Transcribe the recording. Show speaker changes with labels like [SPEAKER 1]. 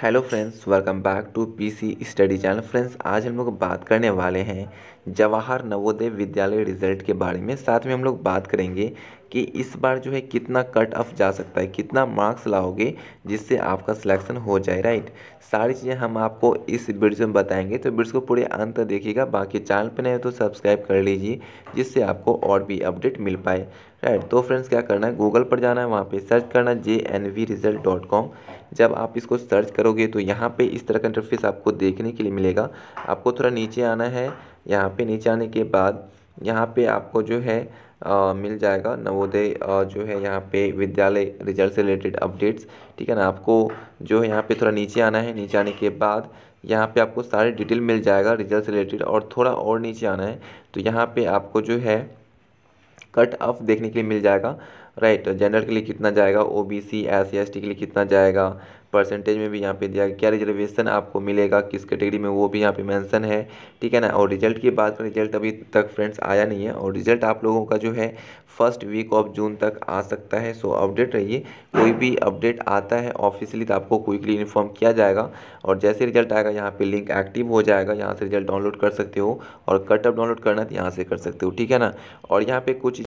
[SPEAKER 1] hello friends welcome back to PC study channel friends आज हम लोग बात करने वाले हैं जवाहर नवोदय विद्यालय रिजल्ट के बारे में साथ में हम लोग बात करेंगे कि इस बार जो है कितना कट ऑफ जा सकता है कितना मार्क्स लाओगे जिससे आपका सिलेक्शन हो जाए राइट सारी चीज़ें हम आपको इस वीडियो में बताएंगे तो वीडियो को पूरे अंत देखिएगा बाकी चैनल पर नहीं तो सब्सक्राइब कर लीजिए जिससे आपको और भी अपडेट मिल पाए राइट तो फ्रेंड्स क्या करना है गूगल पर जाना है वहाँ पर सर्च करना J N V result dot com जब आप इसको सर्च करोगे तो यहाँ पर इस तरह का इंटरफेस आपको देखने के लिए मिलेगा आपको थोड़ा नीचे आना है यहाँ पर नीचे आने के बाद यहाँ पे आपको जो है आ, मिल जाएगा नवोदय जो है यहाँ पे विद्यालय रिजल्ट से रिलेटेड अपडेट्स ठीक है ना आपको जो है यहाँ पे थोड़ा नीचे आना है नीचे आने के बाद यहाँ पे आपको सारे डिटेल मिल जाएगा रिजल्ट से रिलेटेड और थोड़ा और नीचे आना है तो यहाँ पे आपको जो है कट ऑफ देखने के लिए मिल जाएगा राइट जनरल के लिए कितना जाएगा O B C S C S T के लिए कितना जाएगा परसेंटेज में भी यहाँ पे दिया क्या रिजर्वेशन आपको मिलेगा किस कैटेगरी में वो भी यहाँ पे मेंशन है ठीक है ना और रिजल्ट की बात करें रिजल्ट अभी तक फ्रेंड्स आया नहीं है और रिजल्ट आप लोगों का जो है फर्स्ट वीक ऑफ जून तक आ सकता है सो अपडेट रहिए कोई भी अपडेट आता है ऑफिशियली तो आपको क्विकली इन्फॉर्म किया जाएगा और जैसे रिजल्ट आएगा यहाँ पर लिंक एक्टिव हो जाएगा यहाँ से रिजल्ट डाउनलोड कर सकते हो और कटअप डाउनलोड करना तो यहाँ से कर सकते हो ठीक है ना और यहाँ पर कुछ